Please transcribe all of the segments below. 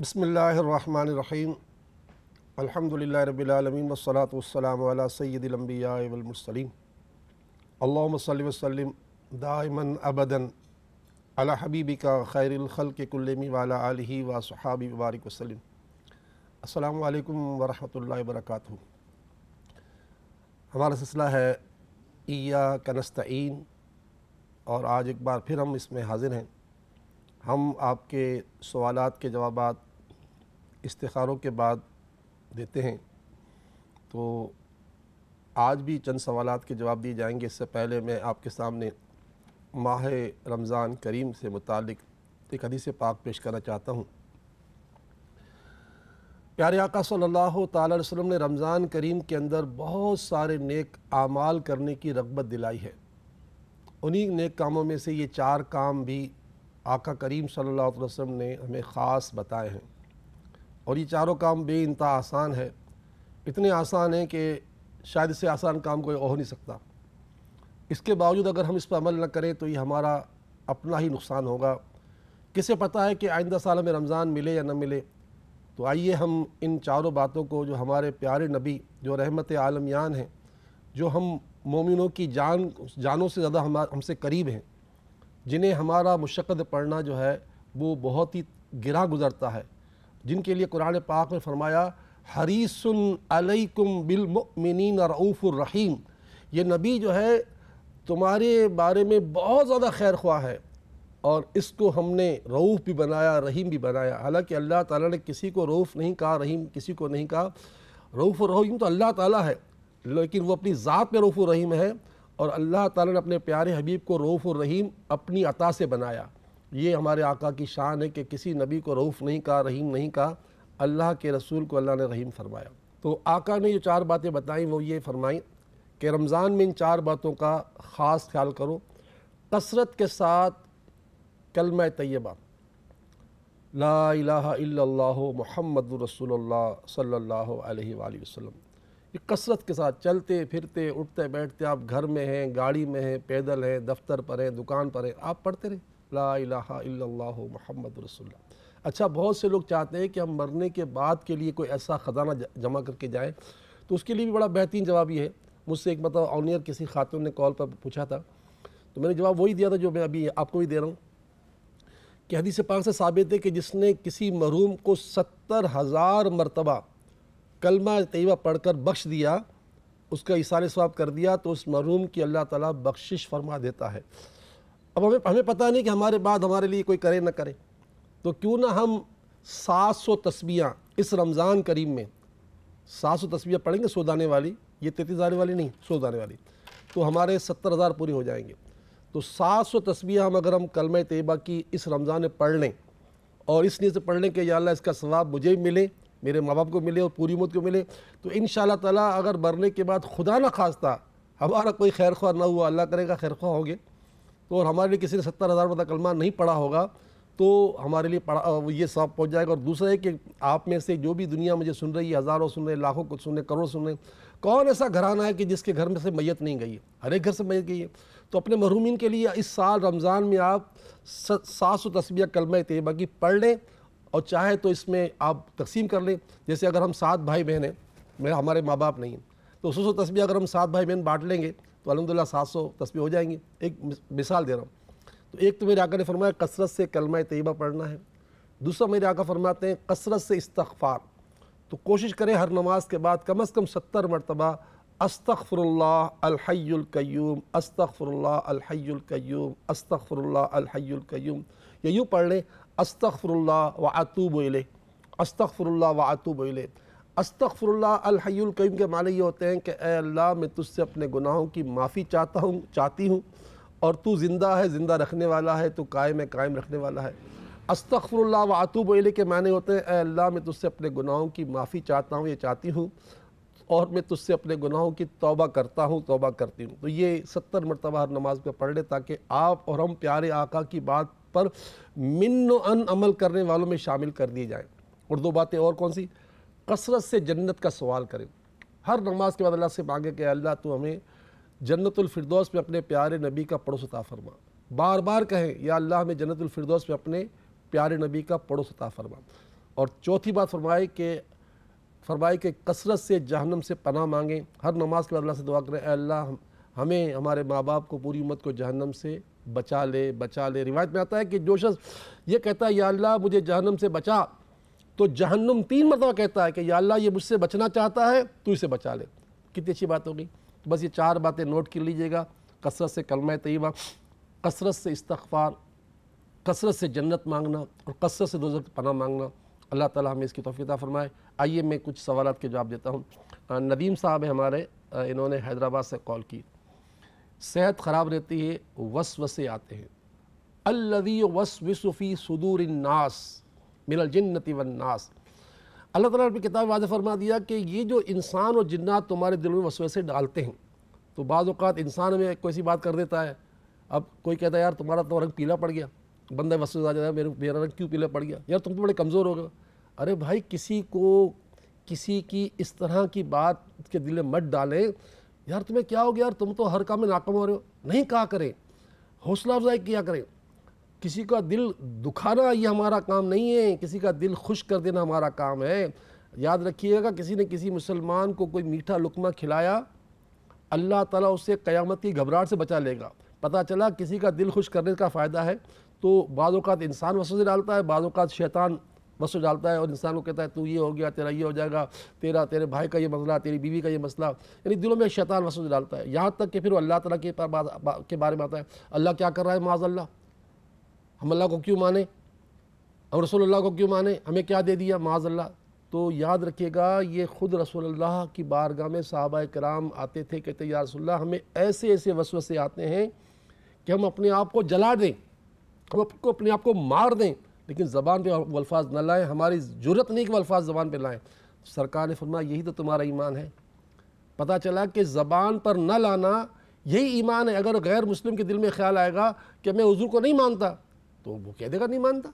बसमीम अलहमदिल्ला रबीआलमीन वसलात वसलाम सैदम्बियामसलिम अल्लाम वसलम अबदन अला हबीबी का खैरखल के कुलमी वाला आलही व सहाबी वबारक वसलम अल्लाम वरह वर्क हमारा सिलसिला है ईया कनस्तीन और आज एक बार फिर हम इसमें हाजिर हैं हम आपके सवालत के जवाब इस्तारों के बाद देते हैं तो आज भी चंद सवाल के जवाब दिए जाएंगे इससे पहले मैं आपके सामने माह रमज़ान करीम से मुतल एक से पाक पेश करना चाहता हूँ प्यारे आका सल्लल्लाहु अलैहि वसल्लम ने रमज़ान करीम के अंदर बहुत सारे नेक आमाल करने की रगबत दिलाई है उन्हीं नेक कामों में से ये चार काम भी आका करीम सल्लल्लाहु अलैहि वसल्लम ने हमें ख़ास बताए हैं और ये चारों काम बे इंतहा आसान है इतने आसान हैं कि शायद इससे आसान काम कोई हो नहीं सकता इसके बावजूद अगर हम इस पर अमल न करें तो ये हमारा अपना ही नुकसान होगा किसे पता है कि आइंदा साल में रमज़ान मिले या न मिले तो आइए हम इन चारों बातों को जो हमारे प्यारे नबी जो रहमत आलमयान हैं जो हम मोमिनों की जान जानों से ज़्यादा हम हमसे करीब हैं जिन्हें हमारा मुशक्क़त पढ़ना जो है वो बहुत ही गिरा गुज़रता है जिनके लिए कुरान पाक में फरमाया हरीसन अलैकुम बिलमिन रऊफ़ुररहीम ये नबी जो है तुम्हारे बारे में बहुत ज़्यादा खैर ख्वाह है और इसको हमने रऊफ़ भी बनाया रहीम भी बनाया हालांकि अल्लाह ताला ने किसी को रऊफ़ नहीं कहा रहीम किसी को नहीं कहा रऊफ़ रहीम तो अल्लाह ताला है लेकिन वो अपनी ज़ात में रऊफ़ रहीम है और अल्लाह ताला ने अपने प्यारे हबीब को रऊफ़ रहीम अपनी अता से बनाया ये हमारे आका की शान है कि किसी नबी को रऊफ़ नहीं कहा रहीम नहीं कहा अल्लाह के रसूल को अल्लाह ने रहीम फरमाया तो आका ने जो चार बातें बताई वो ये फरमाई कि रमज़ान में इन चार बातों का ख़ास ख्याल करो कसरत के साथ कलम तयबा ला इला महमद रसूल सल्ला वसम ये कसरत के साथ चलते फिरते उठते बैठते आप घर में हैं गाड़ी में हैं पैदल हैं दफ्तर पर हैं दुकान पर हैं आप पढ़ते रहें ला महमद रसुल्ल अच्छा बहुत से लोग चाहते हैं कि हम मरने के बाद के लिए कोई ऐसा ख़जाना जमा करके जाएँ तो उसके लिए भी बड़ा बेहतरीन जवाब ये है मुझसे एक मतलब ऑनियर किसी खातून ने कॉल पर पूछा था तो मैंने जवाब वही दिया था जो मैं अभी आपको भी दे रहा हूँ कि हदीस पाक से साबित है कि जिसने किसी मरूम को सत्तर हज़ार मरतबा कलमा तयबा पढ़कर बख्श दिया उसका इशारे स्वाब कर दिया तो उस महरूम की अल्लाह तला बख्शिश फरमा देता है अब हमें हमें पता नहीं कि हमारे बाद हमारे लिए कोई करे ना करे तो क्यों ना हम सात सौ तस्बियाँ इस रमज़ान करीब में सात सौ तस्बियाँ पढ़ेंगे सोदाने दाने वाली ये तैतीस हज़ार वाली नहीं सो दाने वाली तो हमारे सत्तर हज़ार पूरी हो जाएंगे तो सात सौ तस्बियाँ हम अगर हम कलम तयबा की इस रमज़ान में पढ़ लें और इस से पढ़ लें कि अल्लाह इसका स्वाब मुझे भी मिले मेरे माँ बाप को मिले और पूरी उम्र को मिले तो इन ताला अगर मरने के बाद खुदा ना खास्ता हमारा कोई खैर ख्वा ना हुआ अल्लाह करेगा खैर ख्वा होंगे तो और हमारे लिए किसी ने सत्तर हज़ार मतलब कलमा नहीं पढ़ा होगा तो हमारे लिए पढ़ा ये सब पहुँच जाएगा और दूसरा है कि आप में से जो भी दुनिया मुझे सुन रही है हज़ारों सुन रहे लाखों को सुन रहे करोड़ सुन रहे कौन ऐसा घराना है कि जिसके घर में से मैत नहीं गई है हर एक घर से मैत गई है तो अपने महरूमिन के लिए इस साल रमज़ान में आप सात सौ तस्बिया कलम तयबा की पढ़ लें और चाहे तो इसमें आप तकसीम कर लें जैसे अगर हम सात भाई बहन हैं मेरा हमारे माँ बाप नहीं हैं तो सौ सौ तस्बिया अगर हम सात भाई बहन बांट लेंगे तो अलहमदिल्ला सात सौ तस्वीर हो जाएंगी एक मिसाल दे रहा हूँ तो एक तो मेरे आका ने फरमाया कसरत से कलमा तयबा पढ़ना है दूसरा मेरे आका फरमाते हैं कसरत से इस्तफ़ार तो कोशिश करें हर नमाज के बाद कम अज़ कम सत्तर मरतबा अस्तफ़रल्लाहय्यूम अस्तफ़रल्लाहय्यूम अस्तफ़रल्लाहय्यूम ये यूँ पढ़ लें अस्तफ़रल्ला व आतूब अस्तफ़रल्ला व आतूब अस्तफरल्ला अलहैलकईम के माने ये होते हैं कि अल्लाह मैं तुझसे अपने गुनाहों की माफ़ी चाहता हूँ चाहती हूँ और तू ज़िंदा है ज़िंदा रखने वाला है तो कायम है कायम रखने वाला है अस्तफ़रल्ला व आतूब अले के माने होते हैं अल्लाह मैं तुझसे अपने गुनाहों की माफ़ी चाहता हूँ ये चाहती हूँ और मैं तुझसे अपने गुनाहों की तोबा करता हूँ तोबा करती हूँ तो ये सत्तर मरतबा हर नमाज में पढ़ लें ताकि आप और हम प्यारे आका की बात पर मिन अन अमल करने वालों में शामिल कर दिए जाएँ और दो बातें और कौन सी कसरत से जन्नत का सवाल करें हर नमाज के बाद अल्लाह से मांगे कि अल्लाह तो हमें जन्नतफरदौस में अपने प्यारे नबी का पड़ोस अता फरमा बार बार कहें या अल्लाह हमें जन्नतफरदौस में अपने प्यारे नबी का पड़ोस अता फरमा और चौथी बात फरमाए कि फरमाए कि कसरत से जहनम से पना मांगें हर नमाज के बाद अल्लाह से दुआ करें अल्लाह हमें हमारे माँ बाप को पूरी उम्मत को जहनम से बचा ले बचा ले रिवायत में आता है कि जो शख्स ये कहता है या अल्लाह मुझे जहनम से बचा तो जहन्नुम तीन मरतबा कहता है कि या अल्लाह ये मुझसे बचना चाहता है तो इसे बचा ले कितनी अच्छी बात होगी तो बस ये चार बातें नोट कर लीजिएगा कसरत से कलम तयबा कसरत से इस्तफ़ार कसरत से जन्नत मांगना और कसरत से दोजक पना मांगना अल्लाह ताला हमें इसकी तोफ़ीता फ़रमाए आइए मैं कुछ सवाल के जवाब देता हूँ नदीम साहब हैं हमारे इन्होंने हैदराबाद से कॉल की सेहत ख़राब रहती है वस वसे आते हैं अल्लदी वस वसफ़ी सदूर नास मिनल जन्नति वन्नास अल्लाह ताला ने किताब वाज फरमा दिया कि ये जो इंसान और जन्नात तुम्हारे दिल में वसवसे डालते हैं तो बाज़ात इंसान में कोई सी बात कर देता है अब कोई कहता है यार तुम्हारा तो रंग पीला पड़ गया बंदा वसवस आ जाता है मेरे मेरा रंग क्यों पीला पड़ गया यार तुम तो बड़े कमज़ोर हो गए अरे भाई किसी को किसी की इस तरह की बात के दिल में मत डालें यार तुम्हें क्या हो गया यार तुम तो हर काम में नाकाम हो रहे हो नहीं कहा करें हौसला अफजाई किया करें किसी का दिल दुखाना ये हमारा काम नहीं है किसी का दिल खुश कर देना हमारा काम है याद रखिएगा किसी ने किसी मुसलमान को कोई मीठा लुकमा खिलाया अल्लाह ताला उससे क़यामत की घबराहट से बचा लेगा पता चला किसी का दिल खुश करने का फ़ायदा है तो बाज़ात इंसान वसूल डालता है बाज़ात शैतान वसूल डालता है और इंसान को कहता है तू ये हो गया तेरा ये हो जाएगा तेरा तेरे भाई का ये मसला तेरी बीवी का ये मसला यानी दिलों में शैतान वसूल डालता है यहाँ तक कि फिर वो अल्लाह तला के, बार, के बारे में आता है अल्लाह क्या कर रहा है माजल्ला हम अल्लाह को क्यों माने और रसोल्ला को क्यों माने हमें क्या दे दिया माजल्ला तो याद रखिएगा ये ख़ुद रसोल्ला की बारगाह में साहबा कराम आते थे कहते या रसोल्ला हमें ऐसे ऐसे वसवसे आते हैं कि हम अपने आप को जला दें हम आपको अपने आप को मार दें लेकिन ज़बान पर वो अल्फाज न लाएँ हमारी ज़रूरत नहीं कि वो अल्फाज ज़बान पर लाएँ तो सरकार ने फरमाया यही तो तुम्हारा ईमान है पता चला कि ज़बान पर न लाना यही ईमान है अगर गैर मुस्लिम के दिल में ख्याल आएगा कि मैं हजूर को नहीं मानता तो वो कह देगा नहीं मानता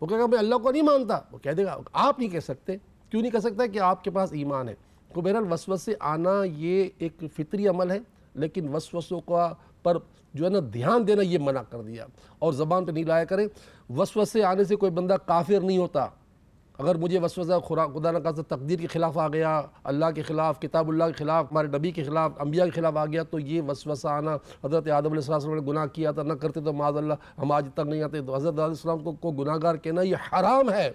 वो कहेगा मैं अल्लाह को नहीं मानता वो कह देगा आप नहीं कह सकते क्यों नहीं कह सकता कि आपके पास ईमान है तो बहरहाल वसवस से आना ये एक फितरी अमल है लेकिन वसवसों का पर जो है ना ध्यान देना ये मना कर दिया और ज़बान पर नहीं लाया करें वसवस से आने से कोई बंदा काफिर नहीं होता अगर मुझे वसवसा खुरा खुदा ना तकदीर के ख़िलाफ़ आ गया अल्लाह के ख़िलाफ़ किताबुल्लाह के ख़िलाफ़ हमारे नबी के ख़िलाफ़ अम्बिया के ख़िलाफ़ आ गया तो ये वसवसा आना हज़रत आदम ने गुनाह किया था न करते तो माजल्ला हम आज तक नहीं आते तो हज़रत को, को गुनागार कहना ये हराम है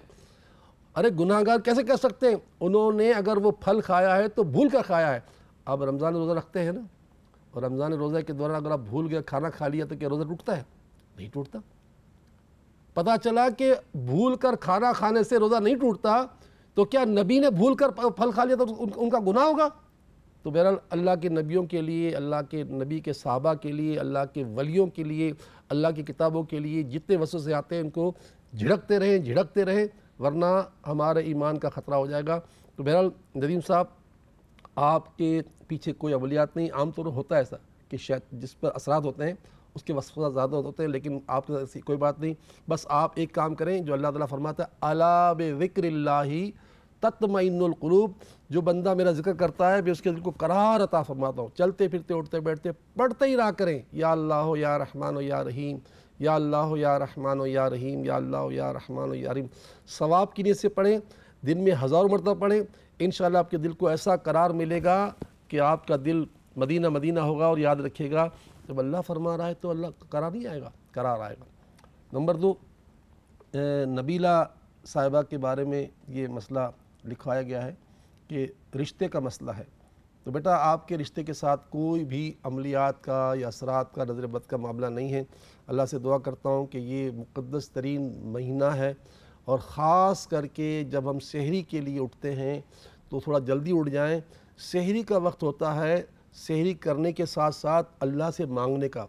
अरे गुनागार कैसे कर सकते हैं उन्होंने अगर वो फल खाया है तो भूल कर खाया है अब रमज़ान रोज़ा रखते हैं ना और रमज़ान रोज़ा के दौरान अगर आप भूल गए खाना खा लिया तो क्या रोज़ा टूटता है नहीं टूटता पता चला कि भूल कर खाना खाने से रोज़ा नहीं टूटता तो क्या नबी ने भूल कर फल खा लिया तो उन, उनका गुनाह होगा तो बहरहाल अल्लाह के नबियों के लिए अल्लाह के नबी के साहबा के लिए अल्लाह के वलियों के लिए अल्लाह की किताबों के लिए जितने वसों से आते हैं उनको झिड़कते रहें झिड़कते रहें वरना हमारे ईमान का ख़तरा हो जाएगा तो बहरहाल नदीम साहब आपके पीछे कोई अवलियात नहीं आमतौर होता है ऐसा कि शायद जिस पर असरात होते हैं उसके वसफ़ा ज़्यादा होते हैं लेकिन आप ऐसी कोई बात नहीं बस आप एक काम करें जो अल्लाह ताला फरमाता है अला बिक्रिल्लाही तत्मिनकलूब जो बंदा मेरा जिक्र करता है मैं उसके दिल को करार अता फरमाता हूँ चलते फिरते उठते बैठते पढ़ते ही रहा करें या अल्लाह या रहमान या रहीम या अल्लाह या रहमान या रहीम या अल्लाह या रहमान या रहीम सवाब की नीयत से पढ़ें दिन में हज़ारों मरतब पढ़ें इन आपके दिल को ऐसा करार मिलेगा कि आपका दिल मदीना मदीना होगा और याद रखिएगा जब अल्लाह फरमा रहा है तो अल्लाह करा नहीं आएगा करार आएगा नंबर दो नबीला साहिबा के बारे में ये मसला लिखवाया गया है कि रिश्ते का मसला है तो बेटा आपके रिश्ते के साथ कोई भी अमलियात का या असरात का नजर बद का मामला नहीं है अल्लाह से दुआ करता हूँ कि ये मुक़दस तरीन महीना है और ख़ास करके जब हम शहरी के लिए उठते हैं तो थोड़ा जल्दी उठ जाएँ शहरी का वक्त होता है सहरी करने के साथ साथ अल्लाह से मांगने का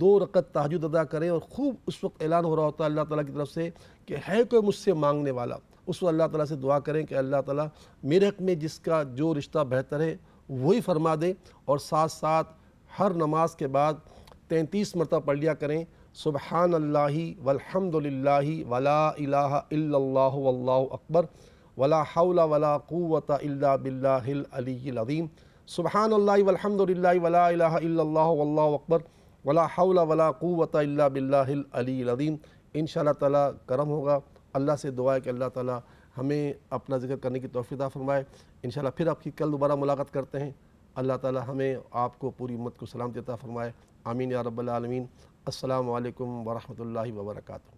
दो रकत तहजद अदा करें और ख़ूब उस वक्त ऐलान हो रहा होता है अल्लाह ताला की तरफ से कि है कोई मुझसे मांगने वाला उस वक्त अल्लाह ताला से दुआ करें कि अल्लाह ताला मेरे हक़ में जिसका जो रिश्ता बेहतर है वही फरमा दें और साथ साथ हर नमाज के बाद तैंतीस मरतब पढ़ लिया करें सुबहान अल्लाही वलहमदिल्ला वला अल्लाह अकबर वला हौला वला क़ुत अल्ला बिल्लाहिल अलीम सुबहान अल्लाहमदिल्ला वला अकबर वला हौला वला क़वत बिल्लादीम इन ताला करम होगा अल्लाह से दुआ है कि अल्लाह ताला हमें अपना जिक्र करने की तोफ़ीदा फरमाए इन फिर आपकी कल दोबारा मुलाकात करते हैं अल्लाह ताली हमें आपको पूरी उम्मत को सलाम देता फरमाए आमीन या रबालमीन अल्लाम अस्सलाम वालेकुम